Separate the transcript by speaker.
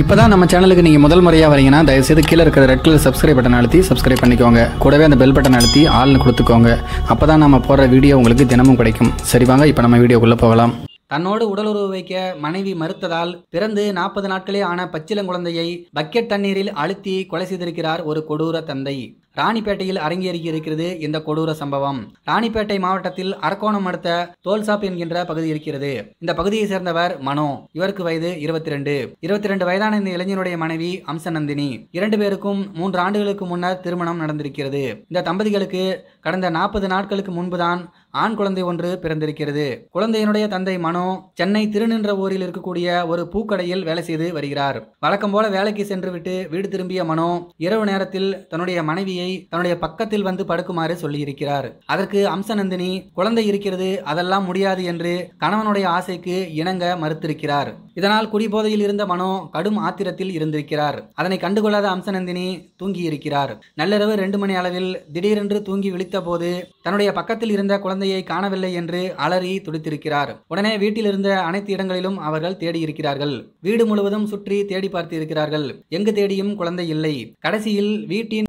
Speaker 1: இப்போ தான் நம்ம சேனலுக்கு நீங்கள் முதல் முறையாக வரீங்கன்னா தயவுசெய்து கீழே இருக்கிற ரெட் கலர் சப்ஸ்கிரைப் பட்டன் அழுத்தி சப்ஸ்கிரைப் பண்ணிக்கோங்க கூடவே அந்த பெல் பட்டன் அழுத்தி ஆள்னு கொடுத்துக்கோங்க அப்போ தான் நம்ம போடுற வீடியோ உங்களுக்கு தினமும் கிடைக்கும் சரி வாங்க இப்போ நம்ம வீடியோக்குள்ளே போகலாம்
Speaker 2: தன்னோடு உடலுறவு வைக்க மனைவி மறுத்ததால் பிறந்து நாற்பது நாட்களே ஆன பச்சிலங்குழந்தையை பக்கெட் தண்ணீரில் அழுத்தி கொலை செய்திருக்கிறார் ஒரு கொடூர தந்தை ராணிப்பேட்டையில் அரங்கேறி இருக்கிறது இந்த கொடூர சம்பவம் ராணிப்பேட்டை மாவட்டத்தில் அரக்கோணம் அடுத்த தோல்சாப் என்கின்ற பகுதி இருக்கிறது இந்த பகுதியை சேர்ந்தவர் மனோ இவருக்கு வயது இருபத்தி ரெண்டு இருபத்தி ரெண்டு வயதான இந்த இளைஞருடைய மனைவி அம்சநந்தினி இரண்டு பேருக்கும் மூன்று ஆண்டுகளுக்கு முன்னர் திருமணம் நடந்திருக்கிறது இந்த தம்பதிகளுக்கு கடந்த நாற்பது நாட்களுக்கு முன்புதான் ஆண் குழந்தை ஒன்று பிறந்திருக்கிறது குழந்தையினுடைய தந்தை மனோ சென்னை திருநின்ற ஊரில் இருக்கக்கூடிய ஒரு பூக்கடையில் வேலை செய்து வருகிறார் வழக்கம் போல வேலைக்கு சென்றுவிட்டு வீடு திரும்பிய மனோ இரவு நேரத்தில் தன்னுடைய மனைவியை குழந்தையை தன்னுடைய பக்கத்தில் வந்து படுக்குமாறு சொல்லியிருக்கிறார் அதற்கு அம்சநந்தினி குழந்தை இருக்கிறது அதெல்லாம் முடியாது என்று கணவனுடைய ஆசைக்கு இணங்க மறுத்திருக்கிறார் இதனால் குடிபோதையில் இருந்த மனோ கடும் ஆத்திரத்தில் இருந்திருக்கிறார் அதனை கண்டுகொள்ளாத அம்சநந்தினி தூங்கியிருக்கிறார் நள்ளிரவு ரெண்டு மணி அளவில் திடீரென்று தூங்கி விழித்த போது தன்னுடைய பக்கத்தில் இருந்த குழந்தையை காணவில்லை என்று அலறி துடித்திருக்கிறார் உடனே வீட்டில் இருந்த அனைத்து இடங்களிலும் அவர்கள் தேடியிருக்கிறார்கள் வீடு முழுவதும் சுற்றி தேடி பார்த்திருக்கிறார்கள் எங்கு தேடியும் குழந்தை இல்லை கடைசியில் வீட்டின்